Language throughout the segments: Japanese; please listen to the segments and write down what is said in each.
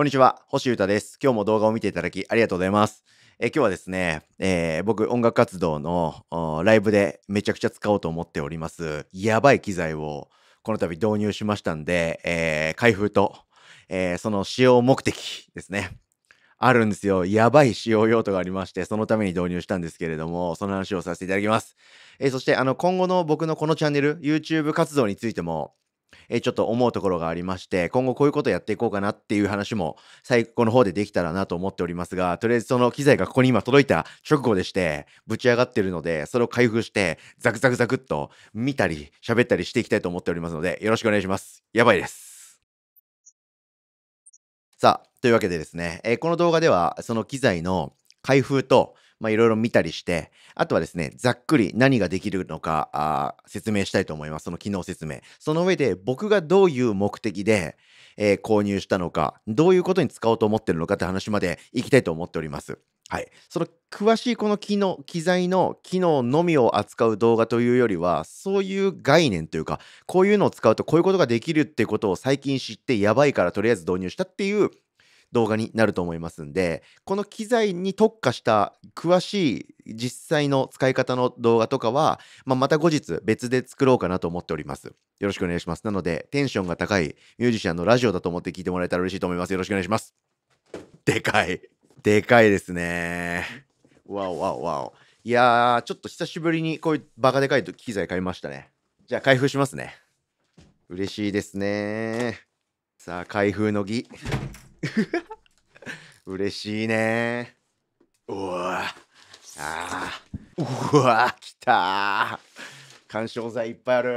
こんにちは、星優太です。今日も動画を見ていただきありがとうございます。え今日はですね、えー、僕音楽活動のライブでめちゃくちゃ使おうと思っております、やばい機材をこの度導入しましたんで、えー、開封と、えー、その使用目的ですね。あるんですよ。やばい使用用途がありまして、そのために導入したんですけれども、その話をさせていただきます。えー、そして、あの、今後の僕のこのチャンネル、YouTube 活動についても、えちょっと思うところがありまして、今後こういうことやっていこうかなっていう話も最後の方でできたらなと思っておりますが、とりあえずその機材がここに今届いた直後でして、ぶち上がってるので、それを開封して、ザクザクザクっと見たり喋ったりしていきたいと思っておりますので、よろしくお願いします。やばいです。さあ、というわけでですね、えこの動画ではその機材の開封とまあ、いろいろ見たりして、あとはですね、ざっくり何ができるのか、あ説明したいと思います。その機能説明。その上で、僕がどういう目的で、えー、購入したのか、どういうことに使おうと思ってるのかって話までいきたいと思っております。はい。その詳しいこの機能、機材の機能のみを扱う動画というよりは、そういう概念というか、こういうのを使うとこういうことができるってことを最近知ってやばいからとりあえず導入したっていう動画になると思いますんで、この機材に特化した詳しい実際の使い方の動画とかは、まあ、また後日別で作ろうかなと思っております。よろしくお願いします。なので、テンションが高いミュージシャンのラジオだと思って聞いてもらえたら嬉しいと思います。よろしくお願いします。でかい。でかいですね。わおわおわお。いやー、ちょっと久しぶりにこういうバカでかい機材買いましたね。じゃあ開封しますね。嬉しいですね。さあ、開封の儀。嬉しいねうわあうわきた緩衝材いっぱいある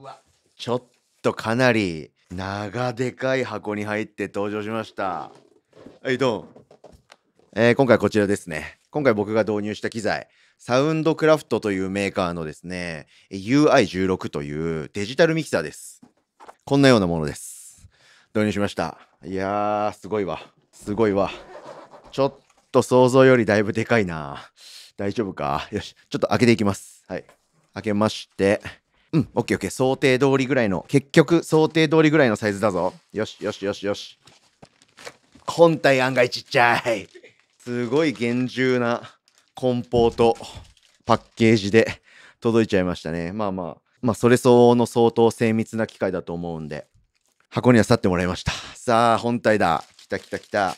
うわちょっとかなり長でかい箱に入って登場しましたはいどうえー、今回こちらですね今回僕が導入した機材サウンドクラフトというメーカーのですね UI16 というデジタルミキサーですこんなようなものです導入しましたいやーすごいわすごいわちょっと想像よりだいぶでかいな大丈夫かよしちょっと開けていきますはい開けましてうん、オッケーオッケー。想定通りぐらいの、結局想定通りぐらいのサイズだぞ。よしよしよしよし。本体案外ちっちゃい。すごい厳重な梱包とパッケージで届いちゃいましたね。まあまあ、まあそれ相応の相当精密な機械だと思うんで、箱には去ってもらいました。さあ、本体だ。来た来た来た。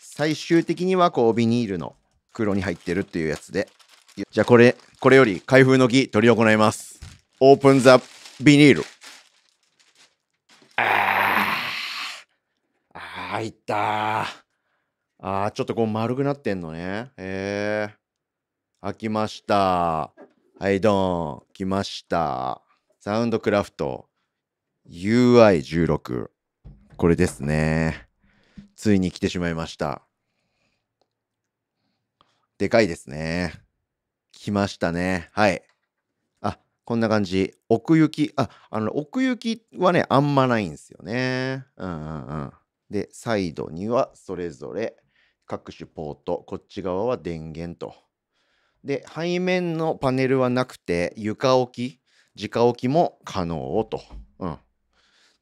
最終的にはこうビニールの黒に入ってるっていうやつで。じゃあこれ、これより開封の儀取り行います。オープンザビニール。ああ。ああ、いったー。あちょっとこう丸くなってんのね。へえー。開きました。はい、ドン。来ました。サウンドクラフト。UI16。これですね。ついに来てしまいました。でかいですね。来ましたね。はい。あ、こんな感じ。奥行き。あ、あの、奥行きはね、あんまないんですよね。うんうんうん。で、サイドにはそれぞれ各種ポート。こっち側は電源と。で、背面のパネルはなくて、床置き、直置きも可能と。うん。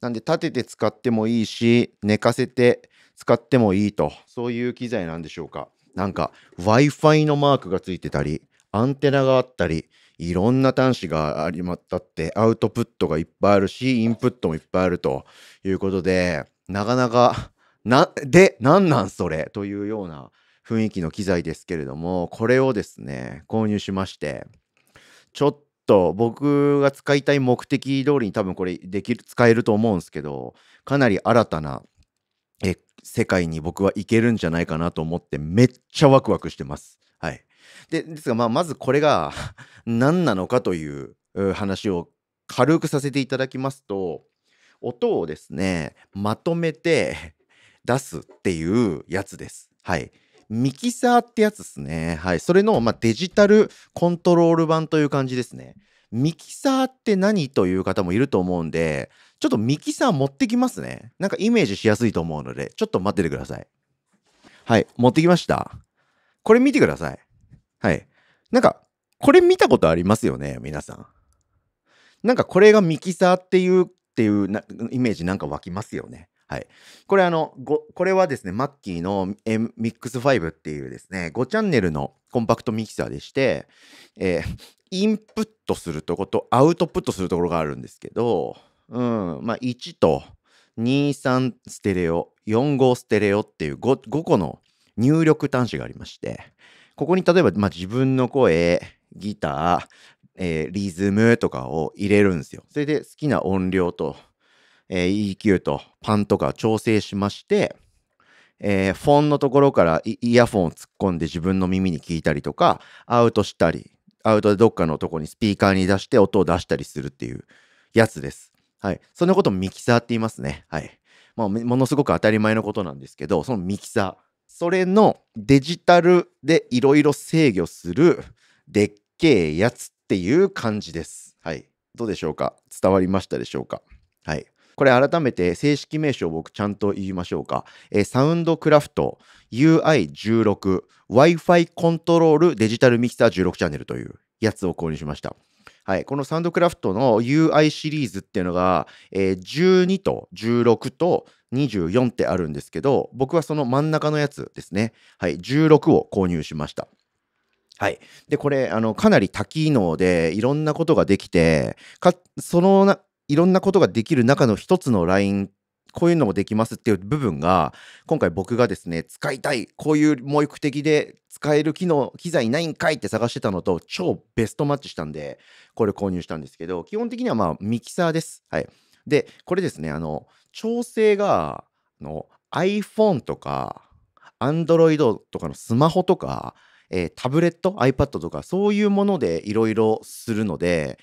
なんで立てて使ってもいいし、寝かせて使ってもいいと、そういう機材なんでしょうか。なんか Wi-Fi のマークがついてたり、アンテナがあったり、いろんな端子がありまったって、アウトプットがいっぱいあるし、インプットもいっぱいあるということで、なかなか、な、で、なんなんそれというような雰囲気の機材ですけれども、これをですね、購入しまして、ちょっとと僕が使いたい目的通りに多分これできる使えると思うんですけどかなり新たなえ世界に僕はいけるんじゃないかなと思ってめっちゃワクワクしてます。はい、でですが、まあ、まずこれが 何なのかという話を軽くさせていただきますと音をですねまとめて出すっていうやつです。はい、ミキサーってやつですね。はい。それの、まあ、デジタルコントロール版という感じですね。ミキサーって何という方もいると思うんで、ちょっとミキサー持ってきますね。なんかイメージしやすいと思うので、ちょっと待っててください。はい。持ってきました。これ見てください。はい。なんか、これ見たことありますよね、皆さん。なんかこれがミキサーっていう、っていうイメージなんか湧きますよね。はい。これあの、これはですね、マッキーの MX5 っていうですね、5チャンネルのコンパクトミキサーでして、えー、インプットするとこと、アウトプットするところがあるんですけど、うん、まあ1と23ステレオ、45ステレオっていう 5, 5個の入力端子がありまして、ここに例えば、まあ、自分の声、ギター、えー、リズムとかを入れるんですよ。それで好きな音量とえー、EQ とパンとか調整しまして、えー、フォンのところからイヤフォンを突っ込んで自分の耳に聞いたりとか、アウトしたり、アウトでどっかのとこにスピーカーに出して音を出したりするっていうやつです。はい。そのことミキサーって言いますね。はい。まあ、ものすごく当たり前のことなんですけど、そのミキサー。それのデジタルでいろいろ制御するでっけえやつっていう感じです。はい。どうでしょうか伝わりましたでしょうかはい。これ改めて正式名称を僕ちゃんと言いましょうか。えー、サウンドクラフト UI16 Wi-Fi コントロールデジタルミキサー16チャンネルというやつを購入しました。はい、このサウンドクラフトの UI シリーズっていうのが、えー、12と16と24ってあるんですけど、僕はその真ん中のやつですね。はい、16を購入しました。はい。で、これ、あの、かなり多機能で、いろんなことができて、か、そのいろんなことができる中の一つのラインこういうのもできますっていう部分が今回僕がですね使いたいこういう目的で使える機能機材ないんかいって探してたのと超ベストマッチしたんでこれ購入したんですけど基本的にはまあミキサーです。はい、でこれですねあの調整があの iPhone とか Android とかのスマホとか、えー、タブレット iPad とかそういうものでいろいろするので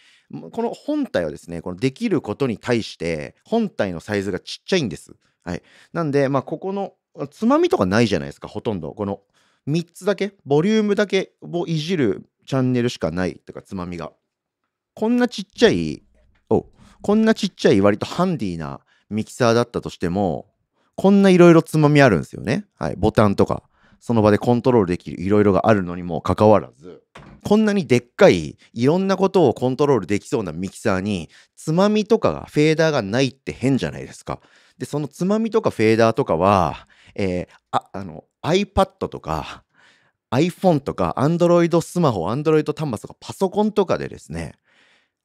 この本体はですね、このできることに対して、本体のサイズがちっちゃいんです。はい。なんで、まあ、ここの、つまみとかないじゃないですか、ほとんど。この3つだけ、ボリュームだけをいじるチャンネルしかないとか、つまみが。こんなちっちゃい、おこんなちっちゃい、割とハンディなミキサーだったとしても、こんないろいろつまみあるんですよね。はい。ボタンとか。その場でコントロールできるいろいろがあるのにもかかわらずこんなにでっかいいろんなことをコントロールできそうなミキサーにつまみとかがフェーダーがないって変じゃないですか。でそのつまみとかフェーダーとかは、えー、ああの iPad とか iPhone とか Android スマホ Android 端末とかパソコンとかでですね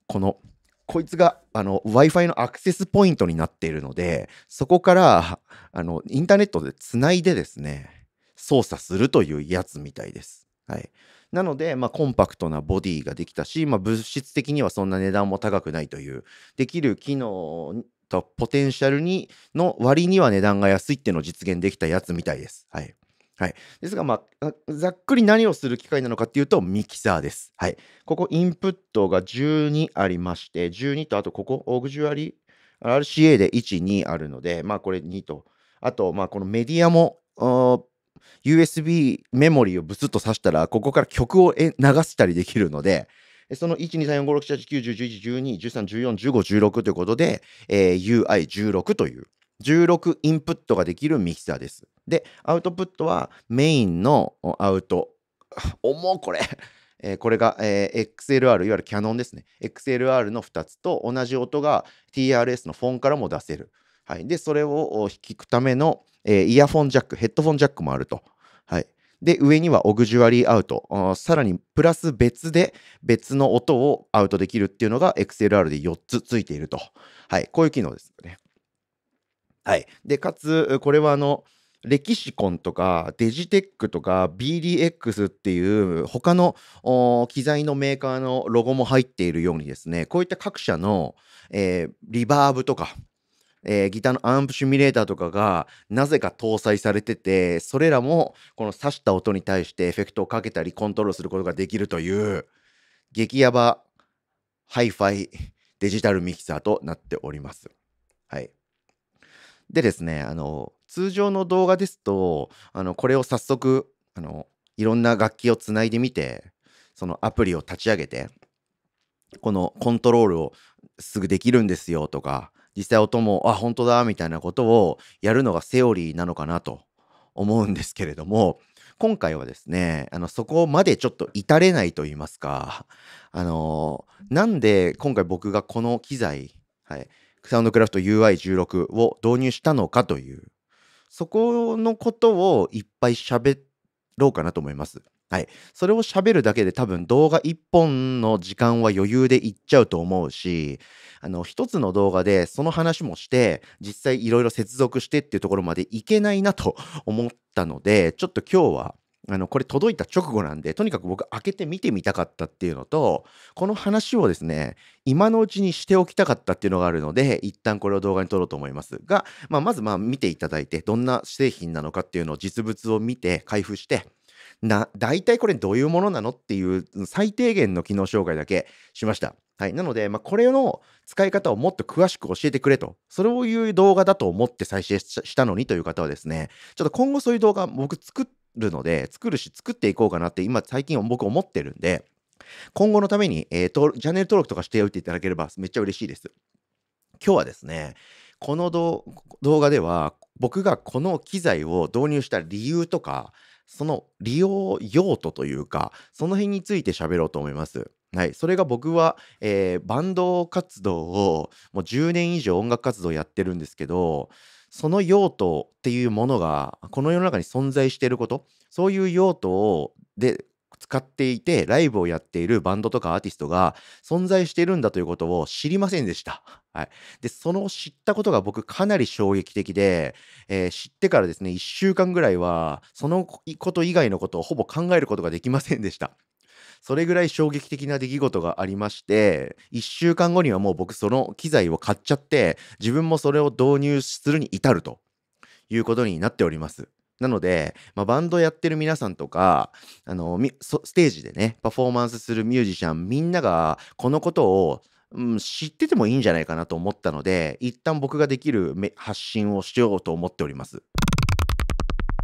このこいつが w i f i のアクセスポイントになっているのでそこからあのインターネットでつないでですね操作するというやつみたいです。はい、なので、まあ、コンパクトなボディができたし、まあ、物質的にはそんな値段も高くないというできる機能とポテンシャルにの割には値段が安いっていうのを実現できたやつみたいです。はいはい、ですが、まあ、ざっくり何をする機械なのかっていうとミキサーです。はい、ここインプットが12ありまして12とあとここオグジュアリー、RCA で12あるので、まあ、これ2とあと、まあ、このメディアも USB メモリーをブスッと挿したら、ここから曲を流したりできるので、その1,2,3,4,5,6,7,8,9,10,11,12,13,14,15,16ということで、えー、UI16 という16インプットができるミキサーです。で、アウトプットはメインのアウト。重これ。えー、これが、えー、XLR、いわゆるキャノンですね。XLR の2つと同じ音が TRS のフォンからも出せる。はい、で、それを弾くための、えー、イヤフォンジャック、ヘッドフォンジャックもあると。はい。で、上にはオグジュアリーアウト、さらにプラス別で別の音をアウトできるっていうのが XLR で4つついていると。はい、こういう機能ですね。はい。で、かつ、これはあの、レキシコンとかデジテックとか BDX っていう他の機材のメーカーのロゴも入っているようにですね、こういった各社の、えー、リバーブとかえー、ギターのアンプシミュレーターとかがなぜか搭載されてて、それらもこの刺した音に対してエフェクトをかけたりコントロールすることができるという、激ヤバハイファイデジタルミキサーとなっております。はい。でですね、あの、通常の動画ですと、あの、これを早速、あの、いろんな楽器をつないでみて、そのアプリを立ち上げて、このコントロールをすぐできるんですよとか、実際音も、あ、本当だ、みたいなことをやるのがセオリーなのかなと思うんですけれども、今回はですね、あの、そこまでちょっと至れないと言いますか、あの、なんで今回僕がこの機材、はい、サウンドクラフト UI16 を導入したのかという、そこのことをいっぱい喋ろうかなと思います。はい。それを喋るだけで多分動画1本の時間は余裕でいっちゃうと思うし、あの、1つの動画でその話もして、実際いろいろ接続してっていうところまでいけないなと思ったので、ちょっと今日はあの、これ届いた直後なんで、とにかく僕開けて見てみたかったっていうのと、この話をですね、今のうちにしておきたかったっていうのがあるので、一旦これを動画に撮ろうと思いますが、まあ、まずまあ見ていただいて、どんな製品なのかっていうのを実物を見て、開封して、な、大体これどういうものなのっていう最低限の機能障害だけしました。はい。なので、まあ、これの使い方をもっと詳しく教えてくれと、そういう動画だと思って再生したのにという方はですね、ちょっと今後そういう動画僕作るので、作るし作っていこうかなって今最近僕思ってるんで、今後のために、えー、チャンネル登録とかしておいていただければめっちゃ嬉しいです。今日はですね、この動画では僕がこの機材を導入した理由とか、その利用用途というか、その辺について喋ろうと思います。はい、それが僕は、えー、バンド活動をもう10年以上音楽活動やってるんですけど、その用途っていうものがこの世の中に存在していることそういう用途をで使っていて、ライブをやっているバンドとかアーティストが存在しているんだということを知りませんでした。はい。で、その知ったことが僕かなり衝撃的で、えー、知ってからですね、1週間ぐらいは、そのこと以外のことをほぼ考えることができませんでした。それぐらい衝撃的な出来事がありまして、1週間後にはもう僕その機材を買っちゃって、自分もそれを導入するに至るということになっております。なので、まあ、バンドやってる皆さんとか、あの、ステージでね、パフォーマンスするミュージシャンみんなが、このことを、うん、知っててもいいんじゃないかなと思ったので、一旦僕ができる発信をしようと思っております。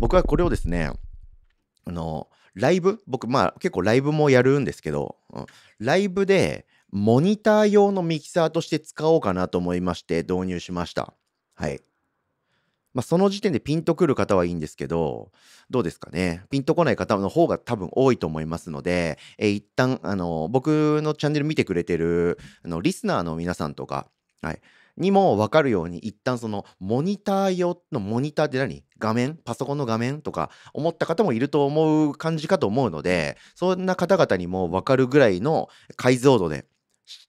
僕はこれをですね、あの、ライブ僕、まあ結構ライブもやるんですけど、うん、ライブでモニター用のミキサーとして使おうかなと思いまして導入しました。はい。まあ、その時点でピンとくる方はいいんですけど、どうですかね。ピンとこない方の方が多分多いと思いますので、えー、一旦、あの、僕のチャンネル見てくれてる、あの、リスナーの皆さんとか、はい、にも分かるように一旦そのモニター用のモニターって何画面パソコンの画面とか思った方もいると思う感じかと思うのでそんな方々にも分かるぐらいの解像度で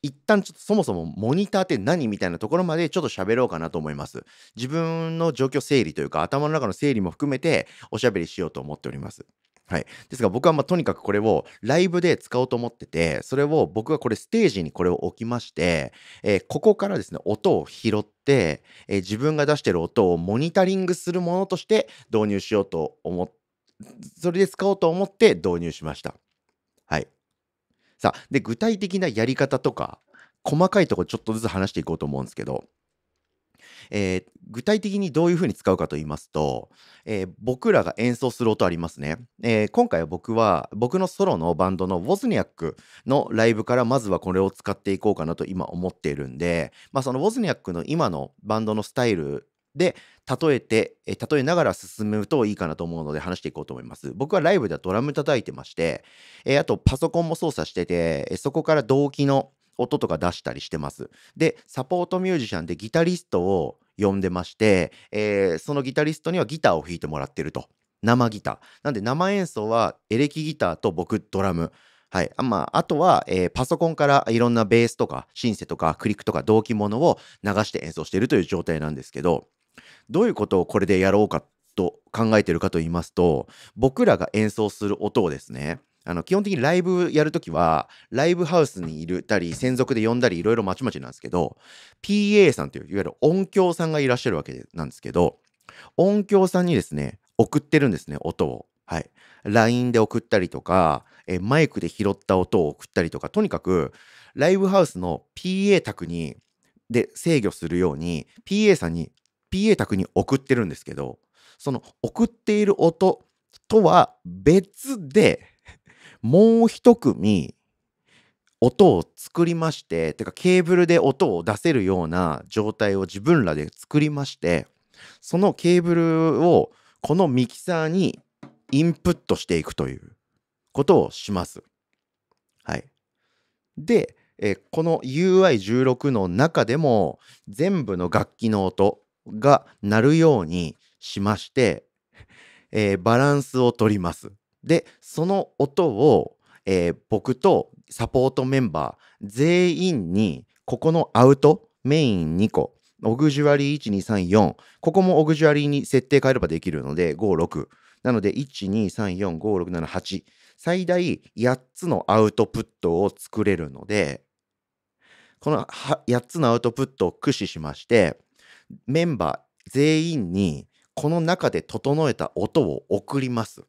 一旦ちょっとそもそもモニターって何みたいなところまでちょっと喋ろうかなと思います。自分の状況整理というか頭の中の整理も含めておしゃべりしようと思っております。はい。ですが僕はまあとにかくこれをライブで使おうと思ってて、それを僕はこれステージにこれを置きまして、えー、ここからですね、音を拾って、えー、自分が出してる音をモニタリングするものとして導入しようと思って、それで使おうと思って導入しました。さあ、で、具体的なやり方とか、細かいとこちょっとずつ話していこうと思うんですけど、えー、具体的にどういうふうに使うかと言いますと、えー、僕らが演奏する音ありますね、えー、今回は僕は僕のソロのバンドのウォズニャックのライブからまずはこれを使っていこうかなと今思っているんで、まあ、そのウォズニャックの今のバンドのスタイルで、例えて、例えながら進むといいかなと思うので話していこうと思います。僕はライブではドラム叩いてまして、えあとパソコンも操作してて、そこから動機の音とか出したりしてます。で、サポートミュージシャンでギタリストを呼んでまして、えー、そのギタリストにはギターを弾いてもらってると。生ギター。なんで生演奏はエレキギターと僕ドラム。はい。あ,、まあ、あとは、えー、パソコンからいろんなベースとかシンセとかクリックとか同期ものを流して演奏しているという状態なんですけど、どういうことをこれでやろうかと考えてるかと言いますと、僕らが演奏する音をですね、あの基本的にライブやるときは、ライブハウスにいるたり、専属で呼んだり、いろいろまちまちなんですけど、PA さんという、いわゆる音響さんがいらっしゃるわけなんですけど、音響さんにですね、送ってるんですね、音を。はい。LINE で送ったりとか、えマイクで拾った音を送ったりとか、とにかく、ライブハウスの PA 宅に、で制御するように PA さんに PA 宅に送ってるんですけど、その送っている音とは別で、もう一組、音を作りまして、てかケーブルで音を出せるような状態を自分らで作りまして、そのケーブルをこのミキサーにインプットしていくということをします。はい。で、えこの UI16 の中でも全部の楽器の音が鳴るようにしまして、えー、バランスをとります。で、その音を、えー、僕とサポートメンバー全員に、ここのアウト、メイン2個、オグジュアリー1234、ここもオグジュアリーに設定変えればできるので、5、6。なので、1、2、3、4、5、6、7、8。最大8つのアウトプットを作れるので、この8つのアウトプットを駆使しまして、メンバー全員にこの中で整えた音を送ります。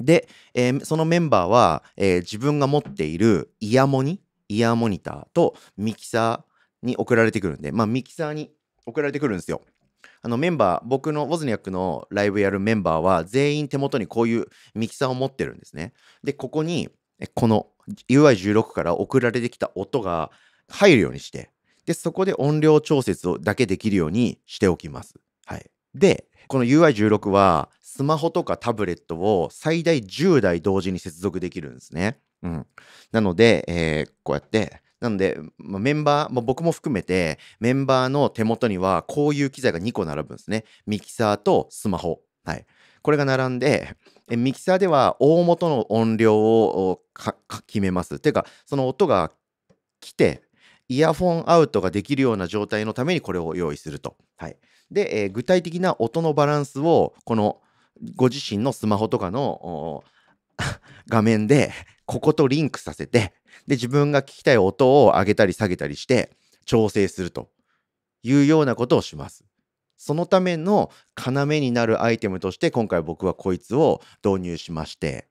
で、えー、そのメンバーは、えー、自分が持っているイヤモニ、イヤーモニターとミキサーに送られてくるんで、まあ、ミキサーに送られてくるんですよ。あのメンバー、僕のウォズニャックのライブやるメンバーは全員手元にこういうミキサーを持ってるんですね。で、ここにこの UI16 から送られてきた音が入るようにして、で、そこで音量調節をだけできるようにしておきます。はい。で、この UI16 はスマホとかタブレットを最大10台同時に接続できるんですね。うん。なので、えー、こうやって、なので、まあ、メンバー、まあ、僕も含めて、メンバーの手元にはこういう機材が2個並ぶんですね。ミキサーとスマホ。はい。これが並んで、ミキサーでは大元の音量を決めます。ていうか、その音が来て、イヤフォンアウトができるような状態のためにこれを用意すると。はい、で、えー、具体的な音のバランスをこのご自身のスマホとかの 画面でこことリンクさせてで自分が聞きたい音を上げたり下げたりして調整するというようなことをします。そのための要になるアイテムとして今回僕はこいつを導入しまして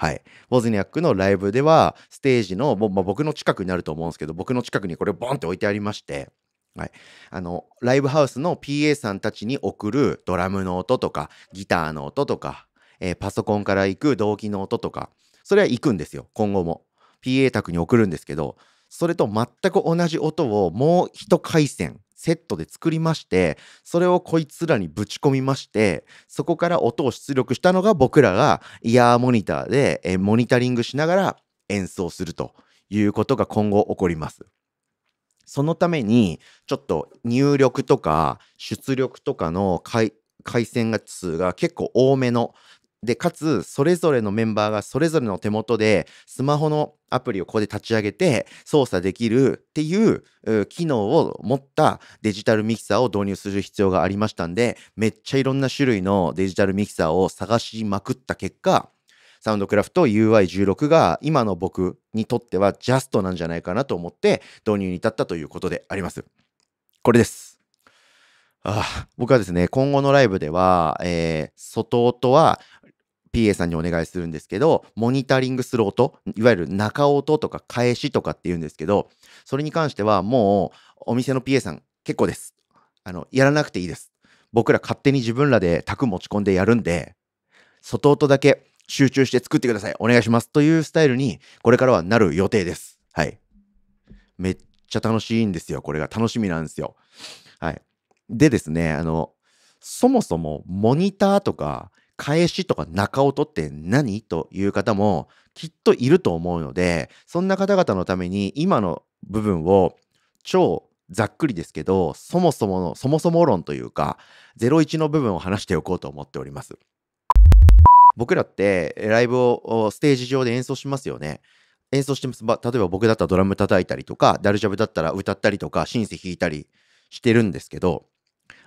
はい。ボズニャックのライブでは、ステージの、まあ、僕の近くになると思うんですけど、僕の近くにこれボンって置いてありまして、はい、あのライブハウスの PA さんたちに送るドラムの音とかギターの音とか、えー、パソコンから行く動機の音とかそれは行くんですよ今後も PA 宅に送るんですけどそれと全く同じ音をもう一回線セットで作りまして、それをこいつらにぶち込みまして、そこから音を出力したのが僕らがイヤーモニターで、えモニタリングしながら演奏するということが今後起こります。そのために、ちょっと入力とか出力とかの回線が数が結構多めので、かつ、それぞれのメンバーがそれぞれの手元で、スマホのアプリをここで立ち上げて操作できるっていう機能を持ったデジタルミキサーを導入する必要がありましたんで、めっちゃいろんな種類のデジタルミキサーを探しまくった結果、サウンドクラフト UI16 が今の僕にとってはジャストなんじゃないかなと思って導入に至ったということであります。これです。ああ僕はですね、今後のライブでは、えー、外音は PA さんにお願いするんですけど、モニタリングする音、いわゆる中音とか返しとかっていうんですけど、それに関してはもうお店の PA さん結構です。あの、やらなくていいです。僕ら勝手に自分らで宅持ち込んでやるんで、外音だけ集中して作ってください。お願いします。というスタイルに、これからはなる予定です。はい。めっちゃ楽しいんですよ。これが楽しみなんですよ。はい。でですね、あの、そもそもモニターとか返しとか中音って何という方もきっといると思うので、そんな方々のために今の部分を超ざっくりですけど、そもそもの、そもそも論というか、01の部分を話しておこうと思っております。僕らってライブをステージ上で演奏しますよね。演奏してます。例えば僕だったらドラム叩いたりとか、ダルジャブだったら歌ったりとか、シンセ弾いたりしてるんですけど、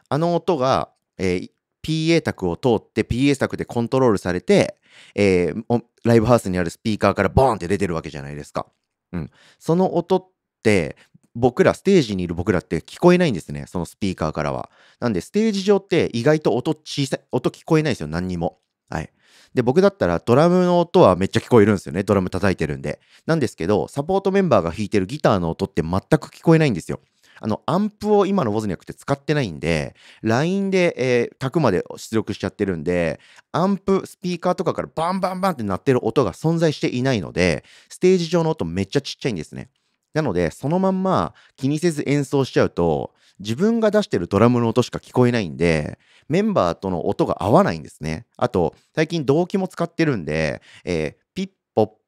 あの音が、えー、PA 卓を通って PA 卓でコントロールされて、えー、ライブハウスにあるスピーカーからボーンって出てるわけじゃないですか。うん、その音って僕らステージにいる僕らって聞こえないんですねそのスピーカーからは。なんでステージ上って意外と音小さい音聞こえないですよ何にも。はい、で僕だったらドラムの音はめっちゃ聞こえるんですよねドラム叩いてるんで。なんですけどサポートメンバーが弾いてるギターの音って全く聞こえないんですよ。あの、アンプを今の Wozniak って使ってないんで、LINE で、えー、タクまで出力しちゃってるんで、アンプ、スピーカーとかからバンバンバンって鳴ってる音が存在していないので、ステージ上の音めっちゃちっちゃいんですね。なので、そのまんま気にせず演奏しちゃうと、自分が出してるドラムの音しか聞こえないんで、メンバーとの音が合わないんですね。あと、最近動機も使ってるんで、えー、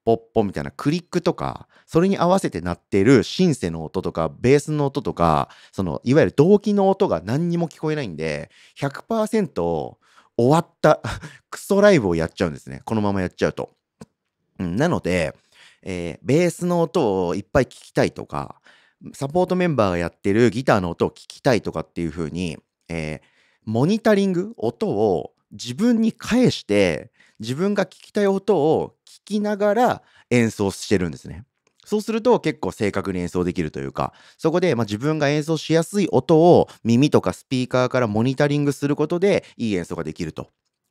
ポッポみたいなクリックとか、それに合わせて鳴ってるシンセの音とか、ベースの音とか、その、いわゆる動機の音が何にも聞こえないんで、100%終わった クソライブをやっちゃうんですね。このままやっちゃうと。なので、えー、ベースの音をいっぱい聞きたいとか、サポートメンバーがやってるギターの音を聞きたいとかっていう風に、えー、モニタリング、音を自分に返して、自分が聞きたい音をきながら演奏してるんですね。そうすると結構正確に演奏できるというか、そこで、まあ、自分が演奏しやすい音を耳とかスピーカーからモニタリングすることでいい演奏ができると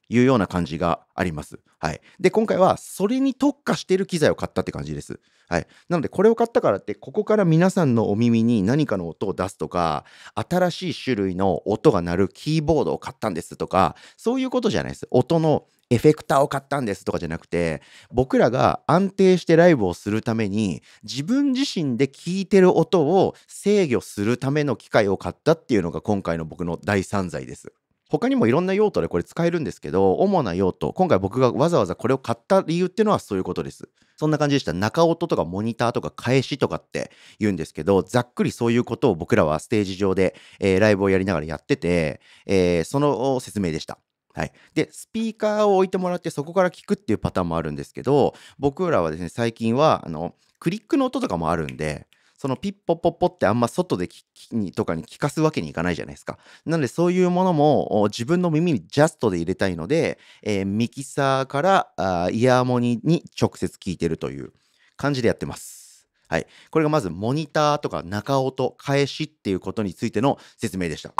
いうような感じがあります。はい。で、今回はそれに特化している機材を買ったって感じです。はい。なので、これを買ったからって、ここから皆さんのお耳に何かの音を出すとか、新しい種類の音が鳴るキーボードを買ったんですとか、そういうことじゃないです。音のエフェクターを買ったんですとかじゃなくて、僕らが安定してライブをするために、自分自身で聴いてる音を制御するための機械を買ったっていうのが今回の僕の第3剤です。他にもいろんな用途でこれ使えるんですけど、主な用途、今回僕がわざわざこれを買った理由っていうのはそういうことです。そんな感じでした。中音とかモニターとか返しとかって言うんですけど、ざっくりそういうことを僕らはステージ上で、えー、ライブをやりながらやってて、えー、その説明でした。はい、でスピーカーを置いてもらってそこから聞くっていうパターンもあるんですけど僕らはですね最近はあのクリックの音とかもあるんでそのピッポッポッポってあんま外でにとかに聞かすわけにいかないじゃないですか。なのでそういうものも自分の耳にジャストで入れたいので、えー、ミキサーからあイヤーモニに直接聞いてるという感じでやってます。はい。これがまずモニターとか中音、返しっていうことについての説明でした。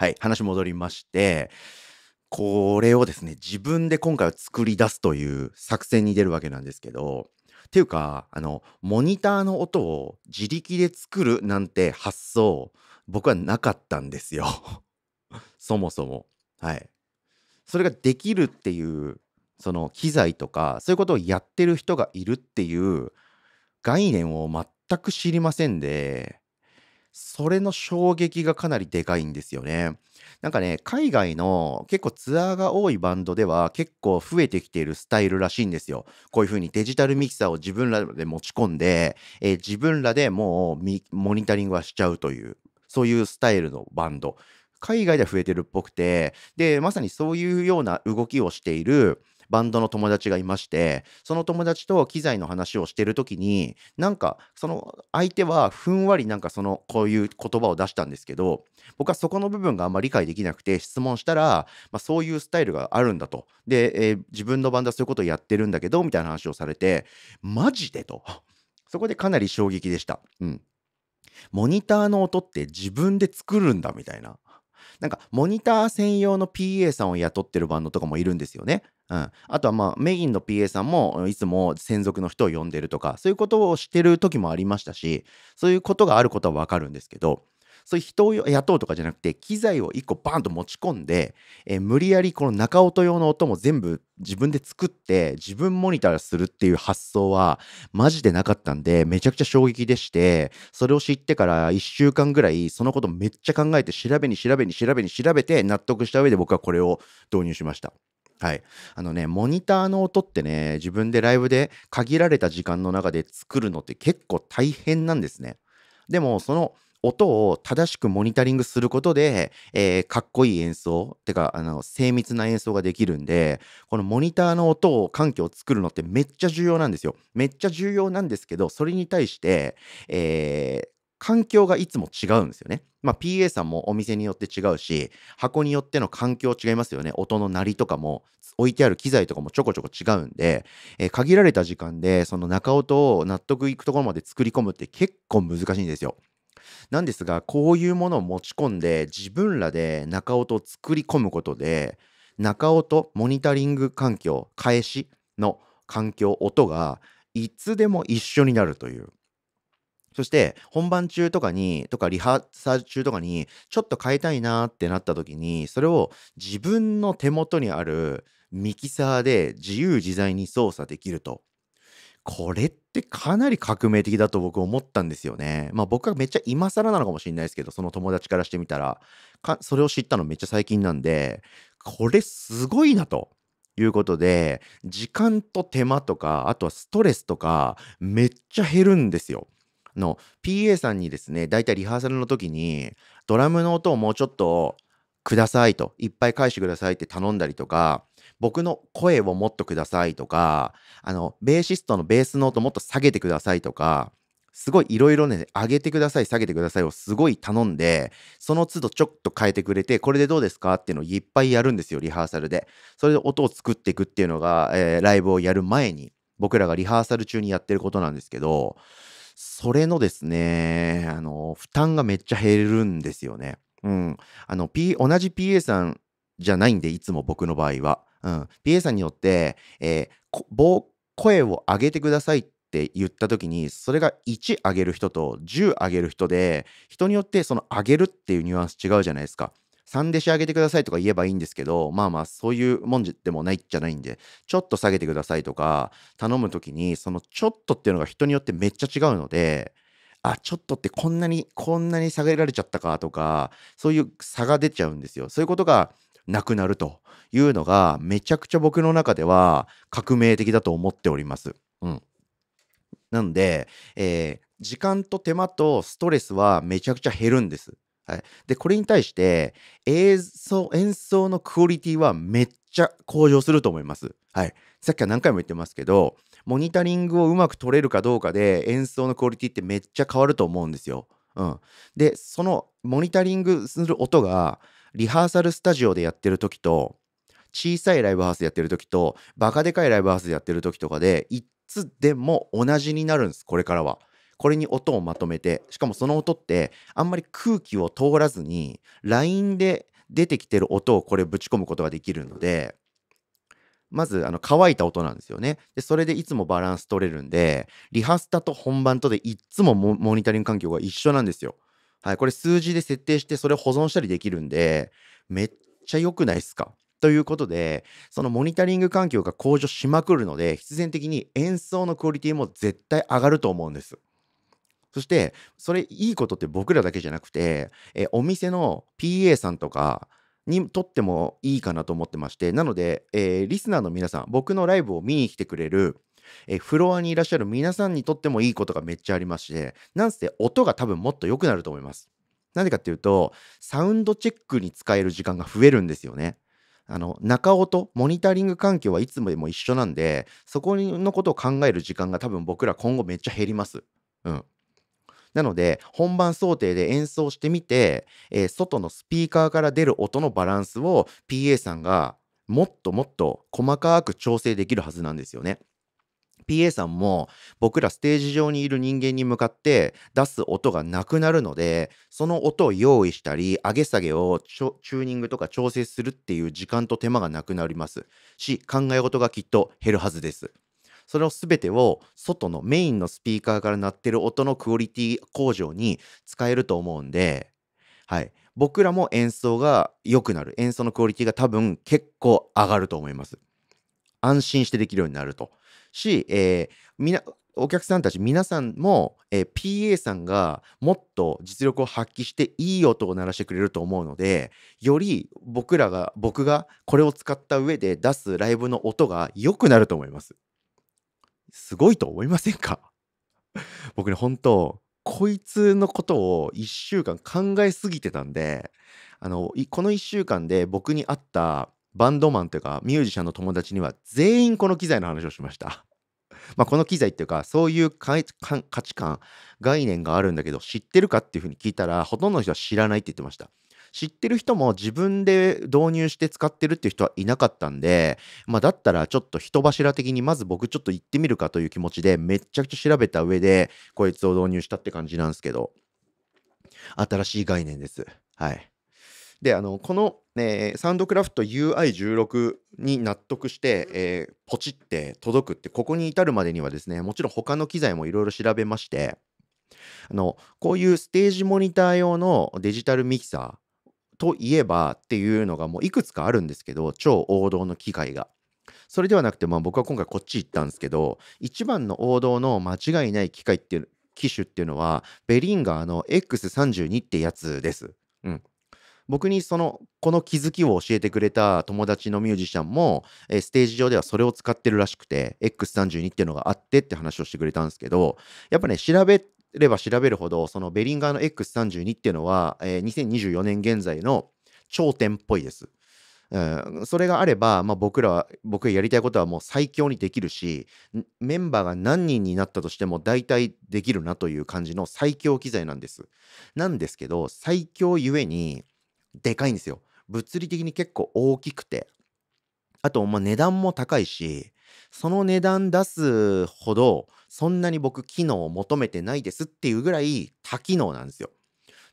はい、話戻りまして、これをですね、自分で今回は作り出すという作戦に出るわけなんですけど、っていうか、あの、モニターの音を自力で作るなんて発想、僕はなかったんですよ。そもそも。はい。それができるっていう、その機材とか、そういうことをやってる人がいるっていう概念を全く知りませんで、それの衝撃がかなりでかいんですよね。なんかね、海外の結構ツアーが多いバンドでは結構増えてきているスタイルらしいんですよ。こういう風にデジタルミキサーを自分らで持ち込んで、えー、自分らでもうモニタリングはしちゃうという、そういうスタイルのバンド。海外では増えてるっぽくて、で、まさにそういうような動きをしている、バンドの友達がいまして、その友達と機材の話をしてる時に、なんか、その相手はふんわりなんかその、こういう言葉を出したんですけど、僕はそこの部分があんまり理解できなくて質問したら、まあ、そういうスタイルがあるんだと。で、えー、自分のバンドはそういうことをやってるんだけど、みたいな話をされて、マジでと。そこでかなり衝撃でした。うん。モニターの音って自分で作るんだみたいな。なんかモニター専用の PA さんを雇ってるバンドとかもいるんですよね。うん、あとはまあメインの PA さんもいつも専属の人を呼んでるとかそういうことをしてる時もありましたしそういうことがあることはわかるんですけどそういう人を雇うとかじゃなくて機材を1個バーンと持ち込んで、えー、無理やりこの中音用の音も全部自分で作って自分モニターするっていう発想はマジでなかったんでめちゃくちゃ衝撃でしてそれを知ってから1週間ぐらいそのことめっちゃ考えて調べに調べに調べに調べて納得した上で僕はこれを導入しました。はい。あのね、モニターの音ってね、自分でライブで限られた時間の中で作るのって結構大変なんですね。でも、その音を正しくモニタリングすることで、えー、かっこいい演奏、てか、あの、精密な演奏ができるんで、このモニターの音を、環境を作るのってめっちゃ重要なんですよ。めっちゃ重要なんですけど、それに対して、えー、環境がいつも違うんですよね。まあ、PA さんもお店によって違うし、箱によっての環境違いますよね。音の鳴りとかも、置いてある機材とかもちょこちょこ違うんで、えー、限られた時間で、その中音を納得いくところまで作り込むって結構難しいんですよ。なんですが、こういうものを持ち込んで、自分らで中音を作り込むことで、中音、モニタリング環境、返しの環境、音が、いつでも一緒になるという。そして本番中とかに、とかリハーサル中とかに、ちょっと変えたいなってなった時に、それを自分の手元にあるミキサーで自由自在に操作できると。これってかなり革命的だと僕思ったんですよね。まあ僕はめっちゃ今更なのかもしれないですけど、その友達からしてみたら、それを知ったのめっちゃ最近なんで、これすごいなと。いうことで、時間と手間とか、あとはストレスとか、めっちゃ減るんですよ。の PA さんにですね、だいたいリハーサルの時に、ドラムの音をもうちょっとくださいと、いっぱい返してくださいって頼んだりとか、僕の声をもっとくださいとか、あの、ベーシストのベースの音もっと下げてくださいとか、すごいいろいろね、上げてください、下げてくださいをすごい頼んで、その都度ちょっと変えてくれて、これでどうですかっていうのをいっぱいやるんですよ、リハーサルで。それで音を作っていくっていうのが、えー、ライブをやる前に、僕らがリハーサル中にやってることなんですけど、それのですね、あの、負担がめっちゃ減るんですよね。うん。あの、P、同じ PA さんじゃないんで、いつも僕の場合は。うん。PA さんによって、えー、声を上げてくださいって言った時に、それが1上げる人と10上げる人で、人によってその上げるっていうニュアンス違うじゃないですか。3で仕上げてくださいとか言えばいいんですけど、まあまあそういうもんでもないじゃないんで、ちょっと下げてくださいとか頼むときに、そのちょっとっていうのが人によってめっちゃ違うので、あ、ちょっとってこんなに、こんなに下げられちゃったかとか、そういう差が出ちゃうんですよ。そういうことがなくなるというのが、めちゃくちゃ僕の中では革命的だと思っております。うん。なので、えー、時間と手間とストレスはめちゃくちゃ減るんです。はい、でこれに対して映像演奏のクオリティはめっちゃ向上すると思います。はい、さっきは何回も言ってますけどモニタリングをうまく取れるかどうかで演奏のクオリティってめっちゃ変わると思うんですよ。うん、でそのモニタリングする音がリハーサルスタジオでやってる時と小さいライブハウスやってる時とバカでかいライブハウスでやってる時とかでいつでも同じになるんですこれからは。これに音をまとめて、しかもその音ってあんまり空気を通らずに、LINE で出てきてる音をこれぶち込むことができるので、まずあの乾いた音なんですよね。で、それでいつもバランス取れるんで、リハスタと本番とでいつもモニタリング環境が一緒なんですよ。はい、これ数字で設定してそれを保存したりできるんで、めっちゃ良くないですかということで、そのモニタリング環境が向上しまくるので、必然的に演奏のクオリティも絶対上がると思うんです。そして、それいいことって僕らだけじゃなくて、えお店の PA さんとかにとってもいいかなと思ってまして、なので、えー、リスナーの皆さん、僕のライブを見に来てくれる、えー、フロアにいらっしゃる皆さんにとってもいいことがめっちゃありまして、なんせ音が多分もっと良くなると思います。なぜかっていうと、サウンドチェックに使える時間が増えるんですよね。あの、中音、モニタリング環境はいつもでも一緒なんで、そこのことを考える時間が多分僕ら今後めっちゃ減ります。うん。なので、本番想定で演奏してみて、えー、外のスピーカーから出る音のバランスを PA さんがもっともっと細かく調整できるはずなんですよね。PA さんも僕らステージ上にいる人間に向かって出す音がなくなるのでその音を用意したり上げ下げをチューニングとか調整するっていう時間と手間がなくなりますし考え事がきっと減るはずです。それを全てを外のメインのスピーカーから鳴ってる音のクオリティ向上に使えると思うんで、はい。僕らも演奏が良くなる。演奏のクオリティが多分結構上がると思います。安心してできるようになると。し、えー、みな、お客さんたち皆さんも、えー、PA さんがもっと実力を発揮していい音を鳴らしてくれると思うのでより僕らが僕がこれを使った上で出すライブの音が良くなると思います。すごいと思いませんか 僕ね、本当こいつのことを1週間考えすぎてたんで、あの、この1週間で僕に会ったバンドマンというかミュージシャンの友達には全員この機材の話をしました。まあ、この機材っていうかそういう価値観概念があるんだけど知ってるかっていうふうに聞いたらほとんどの人は知らないって言ってました。知ってる人も自分で導入して使ってるっていう人はいなかったんで、まあ、だったらちょっと人柱的にまず僕ちょっと行ってみるかという気持ちでめっちゃくちゃ調べた上でこいつを導入したって感じなんですけど新しい概念です。はい。で、あの、この、ね、サウンドクラフト UI16 に納得して、えー、ポチって届くって、ここに至るまでにはですね、もちろん他の機材もいろいろ調べまして、あの、こういうステージモニター用のデジタルミキサー、といえばっていうのがもういくつかあるんですけど、超王道の機械が。それではなくて、まあ僕は今回こっち行ったんですけど、一番の王道の間違いない機械っていう、機種っていうのは、ベリンガーの X32 ってやつです。うん。僕にその、この気づきを教えてくれた友達のミュージシャンも、えステージ上ではそれを使ってるらしくて、X32 っていうのがあってって話をしてくれたんですけど、やっぱね、調べれば調べるほど、そのベリンガーの X32 っていうのは、えー、2024年現在の頂点っぽいです。うん、それがあれば、まあ、僕らは、僕がやりたいことはもう最強にできるし、メンバーが何人になったとしても大体できるなという感じの最強機材なんです。なんですけど、最強ゆえに、でかいんですよ。物理的に結構大きくて。あと、まあ、値段も高いし、その値段出すほど、そんなに僕、機能を求めてないですっていうぐらい多機能なんですよ。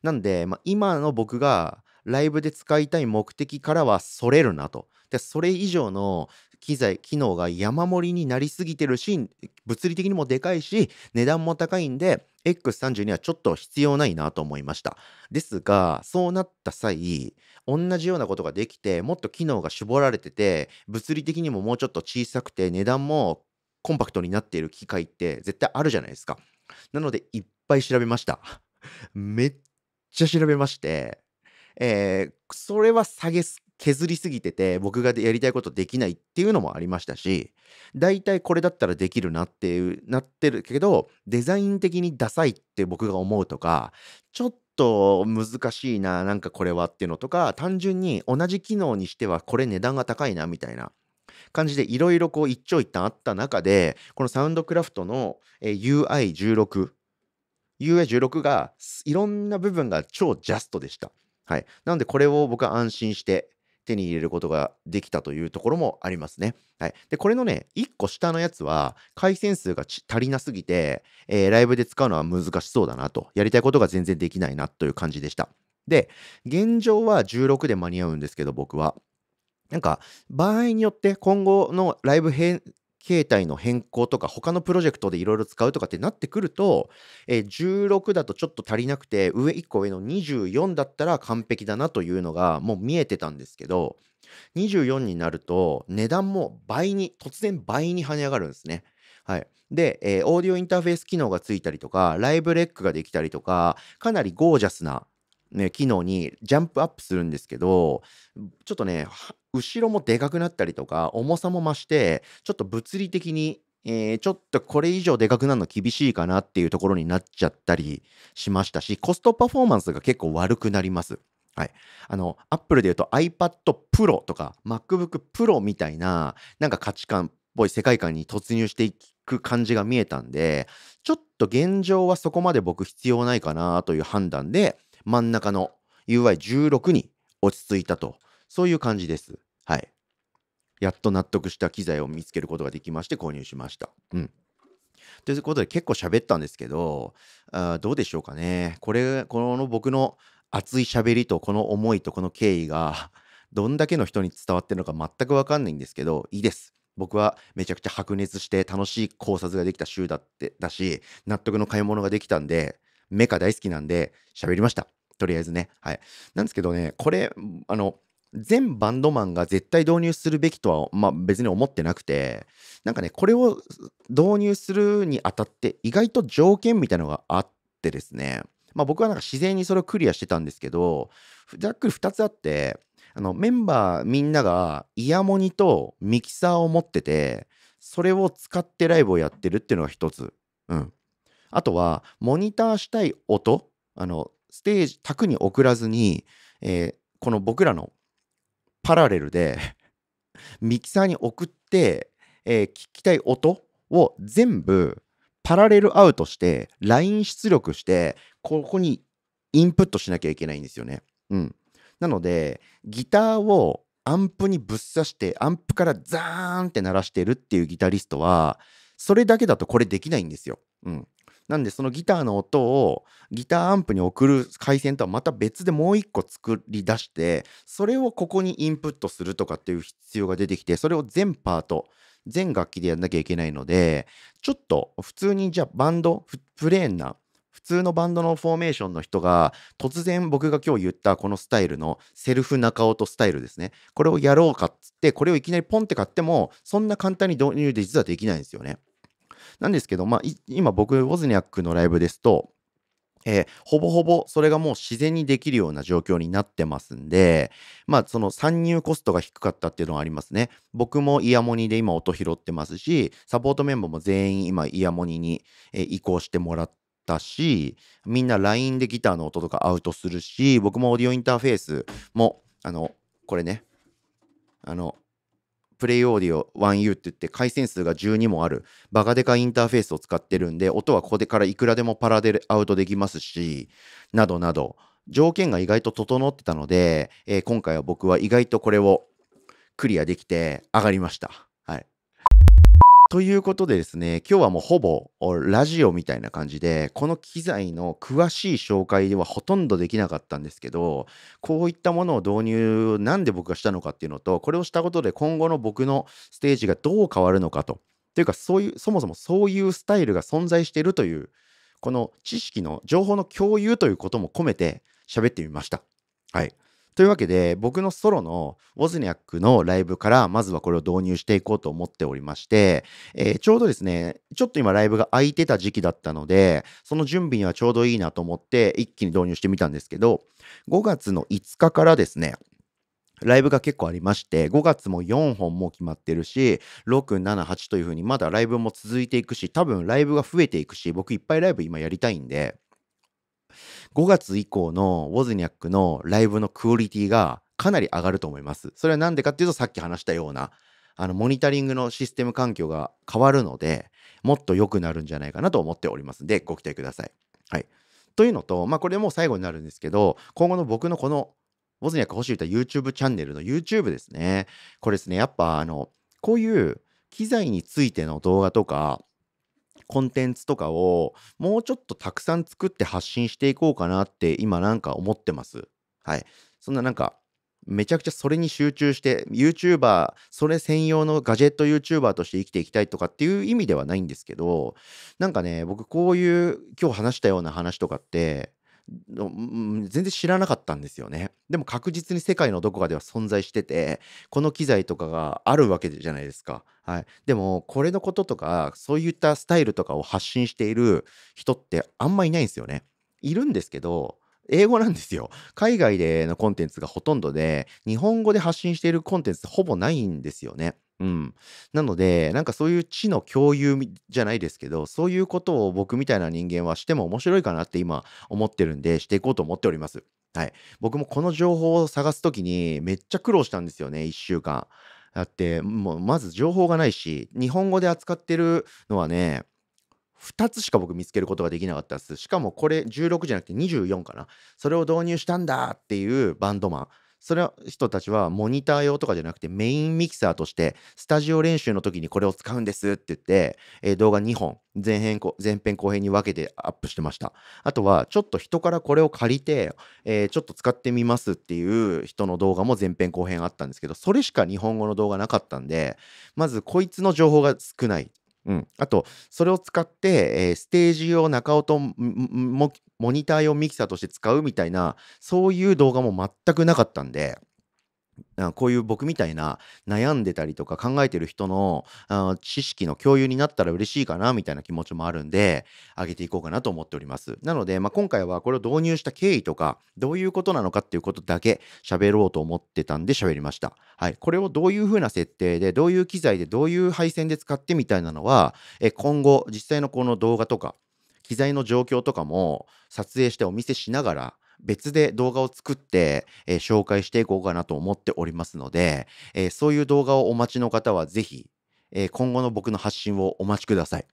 なんで、まあ、今の僕がライブで使いたい目的からはそれるなと。で、それ以上の機材、機能が山盛りになりすぎてるし、物理的にもでかいし、値段も高いんで、X30 にはちょっと必要ないなと思いました。ですが、そうなった際、同じようなことができて、もっと機能が絞られてて、物理的にももうちょっと小さくて、値段もコンパクトになっている機械って絶対あるじゃないですか。なので、いっぱい調べました。めっちゃ調べまして、えー、それは下げす、削りすぎてて、僕がやりたいことできないっていうのもありましたし、大体これだったらできるなっていう、なってるけど、デザイン的にダサいって僕が思うとか、ちょっとと難しいな、なんかこれはっていうのとか、単純に同じ機能にしてはこれ値段が高いなみたいな感じでいろいろこう一長一短あった中で、このサウンドクラフトの UI16、UI16 がいろんな部分が超ジャストでした。はい。なのでこれを僕は安心して手に入れることができたというところもありますね。はい。で、これのね、1個下のやつは回線数が足りなすぎて、えー、ライブで使うのは難しそうだなと、やりたいことが全然できないなという感じでした。で、現状は16で間に合うんですけど、僕は。なんか場合によって今後のライブ編形態の変更とか他のプロジェクトでいろいろ使うとかってなってくると、え16だとちょっと足りなくて上1個上の24だったら完璧だなというのがもう見えてたんですけど24になると値段も倍に突然倍に跳ね上がるんですね。はい、で、えー、オーディオインターフェース機能がついたりとか、ライブレックができたりとか、かなりゴージャスなね、機能にジャンプアップするんですけど、ちょっとね、後ろもでかくなったりとか、重さも増して、ちょっと物理的に、えー、ちょっとこれ以上でかくなるの厳しいかなっていうところになっちゃったりしましたし、コストパフォーマンスが結構悪くなります。はい。あの、アップルで言うと iPad Pro とか MacBook Pro みたいな、なんか価値観っぽい世界観に突入していく感じが見えたんで、ちょっと現状はそこまで僕必要ないかなという判断で、真ん中の UI16 に落ち着いたと、そういう感じです。はい。やっと納得した機材を見つけることができまして購入しました。うん。ということで結構喋ったんですけど、あどうでしょうかね。これ、この僕の熱い喋りとこの思いとこの経緯がどんだけの人に伝わってるのか全くわかんないんですけど、いいです。僕はめちゃくちゃ白熱して楽しい考察ができた週だってだし、納得の買い物ができたんで、メカ大好きなんで、喋りました。とりあえずね。はい。なんですけどね、これ、あの、全バンドマンが絶対導入するべきとは、まあ、別に思ってなくて、なんかね、これを導入するにあたって、意外と条件みたいなのがあってですね、まあ、僕はなんか自然にそれをクリアしてたんですけど、ざっくり2つあって、あのメンバーみんながイヤモニとミキサーを持ってて、それを使ってライブをやってるっていうのが1つ。うん。あとは、モニターしたい音、あの、ステージ、卓に送らずに、えー、この僕らのパラレルで ミキサーに送って、えー、聞きたい音を全部パラレルアウトして、ライン出力して、ここにインプットしなきゃいけないんですよね。うん。なので、ギターをアンプにぶっ刺して、アンプからザーンって鳴らしてるっていうギタリストは、それだけだとこれできないんですよ。うん。なんでそのギターの音をギターアンプに送る回線とはまた別でもう一個作り出してそれをここにインプットするとかっていう必要が出てきてそれを全パート全楽器でやんなきゃいけないのでちょっと普通にじゃあバンドプレーンな普通のバンドのフォーメーションの人が突然僕が今日言ったこのスタイルのセルフ中音スタイルですねこれをやろうかっつってこれをいきなりポンって買ってもそんな簡単に導入で実はできないんですよね。なんですけど、まあ、今僕、ウォズニャックのライブですと、えー、ほぼほぼそれがもう自然にできるような状況になってますんで、まあその参入コストが低かったっていうのはありますね。僕もイヤモニで今音拾ってますし、サポートメンバーも全員今イヤモニに、え移行してもらったし、みんな LINE でギターの音とかアウトするし、僕もオーディオインターフェースも、あの、これね、あの、プレイオーディオ 1U って言って回線数が12もあるバカデカインターフェースを使ってるんで音はここでからいくらでもパラでアウトできますしなどなど条件が意外と整ってたので、えー、今回は僕は意外とこれをクリアできて上がりました。ということでですね、今日はもうほぼラジオみたいな感じで、この機材の詳しい紹介ではほとんどできなかったんですけど、こういったものを導入、なんで僕がしたのかっていうのと、これをしたことで今後の僕のステージがどう変わるのかと。というか、そういう、そもそもそういうスタイルが存在しているという、この知識の情報の共有ということも込めて喋ってみました。はい。というわけで、僕のソロのウォズニャックのライブから、まずはこれを導入していこうと思っておりまして、えー、ちょうどですね、ちょっと今ライブが空いてた時期だったので、その準備にはちょうどいいなと思って、一気に導入してみたんですけど、5月の5日からですね、ライブが結構ありまして、5月も4本も決まってるし、6、7、8という風にまだライブも続いていくし、多分ライブが増えていくし、僕いっぱいライブ今やりたいんで、5月以降のウォズニャックのライブのクオリティがかなり上がると思います。それは何でかっていうとさっき話したようなあのモニタリングのシステム環境が変わるのでもっと良くなるんじゃないかなと思っておりますでご期待ください。はい、というのと、まあ、これもう最後になるんですけど今後の僕のこのウォズニャック欲しい歌 YouTube チャンネルの YouTube ですねこれですねやっぱあのこういう機材についての動画とかコンテンツとかをもうちょっとたくさん作って発信していこうかなって今なんか思ってます。はい。そんななんかめちゃくちゃそれに集中して YouTuber それ専用のガジェット YouTuber として生きていきたいとかっていう意味ではないんですけどなんかね僕こういう今日話したような話とかって全然知らなかったんですよね。でも確実に世界のどこかでは存在してて、この機材とかがあるわけじゃないですか。はい。でも、これのこととか、そういったスタイルとかを発信している人ってあんまいないんですよね。いるんですけど、英語なんですよ。海外でのコンテンツがほとんどで、日本語で発信しているコンテンツほぼないんですよね。うん。なので、なんかそういう知の共有じゃないですけど、そういうことを僕みたいな人間はしても面白いかなって今思ってるんで、していこうと思っております。はい。僕もこの情報を探すときにめっちゃ苦労したんですよね、1週間。だって、もうまず情報がないし、日本語で扱ってるのはね、2つしか僕見つけることができなかったです。しかもこれ16じゃなくて24かな。それを導入したんだっていうバンドマン。その人たちはモニター用とかじゃなくてメインミキサーとしてスタジオ練習の時にこれを使うんですって言って、えー、動画2本前編前編後編に分けてアップしてましたあとはちょっと人からこれを借りて、えー、ちょっと使ってみますっていう人の動画も前編後編あったんですけどそれしか日本語の動画なかったんでまずこいつの情報が少ないうん、あとそれを使って、えー、ステージ用中音モニター用ミキサーとして使うみたいなそういう動画も全くなかったんでこういう僕みたいな悩んでたりとか考えてる人の知識の共有になったら嬉しいかなみたいな気持ちもあるんで上げていこうかなと思っております。なので、まあ、今回はこれを導入した経緯とかどういうことなのかっていうことだけ喋ろうと思ってたんで喋りました。はい。これをどういうふうな設定でどういう機材でどういう配線で使ってみたいなのは今後実際のこの動画とか機材の状況とかも撮影してお見せしながら別で動画を作って、えー、紹介していこうかなと思っておりますので、えー、そういう動画をお待ちの方はぜひ、えー、今後の僕の発信をお待ちください。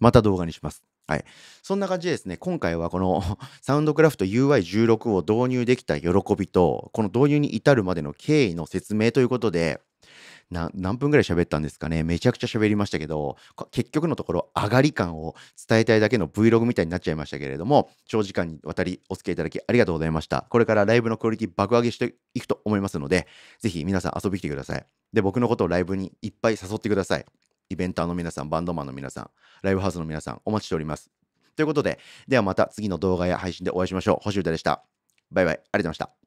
また動画にします。はい。そんな感じでですね、今回はこの サウンドクラフト UI16 を導入できた喜びと、この導入に至るまでの経緯の説明ということで、何分ぐらい喋ったんですかねめちゃくちゃ喋りましたけど結局のところ上がり感を伝えたいだけの Vlog みたいになっちゃいましたけれども長時間にわたりお付き合いいただきありがとうございましたこれからライブのクオリティ爆上げしていくと思いますのでぜひ皆さん遊びに来てくださいで僕のことをライブにいっぱい誘ってくださいイベンターの皆さんバンドマンの皆さんライブハウスの皆さんお待ちしておりますということでではまた次の動画や配信でお会いしましょう星歌でしたバイバイありがとうございました